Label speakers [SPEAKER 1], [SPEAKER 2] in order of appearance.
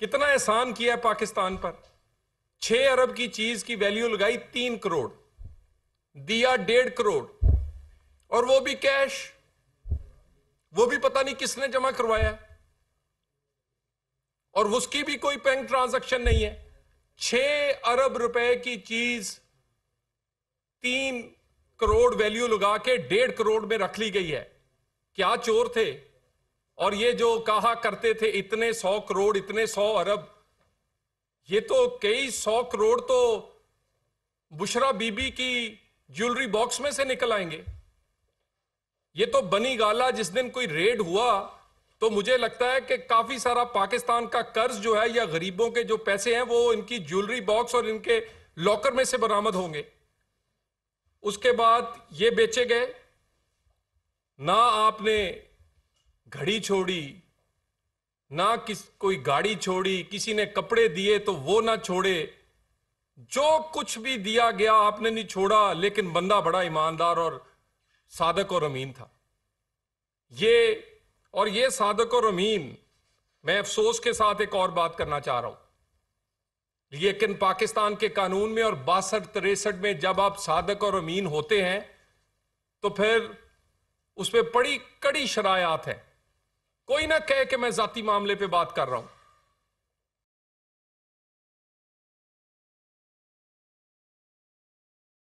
[SPEAKER 1] कितना एहसान किया है पाकिस्तान पर छह अरब की चीज की वैल्यू लगाई तीन करोड़ दिया डेढ़ करोड़ और वो भी कैश वो भी पता नहीं किसने जमा करवाया और उसकी भी कोई बैंक ट्रांजैक्शन नहीं है छह अरब रुपए की चीज तीन करोड़ वैल्यू लगा के डेढ़ करोड़ में रख ली गई है क्या चोर थे और ये जो कहा करते थे इतने सौ करोड़ इतने सौ अरब ये तो कई सौ करोड़ तो बुशरा बीबी की ज्वेलरी बॉक्स में से निकल आएंगे ये तो बनी गाला जिस दिन कोई रेड हुआ तो मुझे लगता है कि काफी सारा पाकिस्तान का कर्ज जो है या गरीबों के जो पैसे हैं वो इनकी ज्वेलरी बॉक्स और इनके लॉकर में से बरामद होंगे उसके बाद ये बेचे गए ना आपने घड़ी छोड़ी ना किस कोई गाड़ी छोड़ी किसी ने कपड़े दिए तो वो ना छोड़े जो कुछ भी दिया गया आपने नहीं छोड़ा लेकिन बंदा बड़ा ईमानदार और सादक और अमीन था ये और ये सादक और अमीन मैं अफसोस के साथ एक और बात करना चाह रहा हूं लेकिन पाकिस्तान के कानून में और बासठ तिरसठ में जब आप सादक और अमीन होते हैं तो फिर उस पर बड़ी कड़ी शरायात है कोई ना कहे कि मैं जाती मामले पे बात कर रहा हूं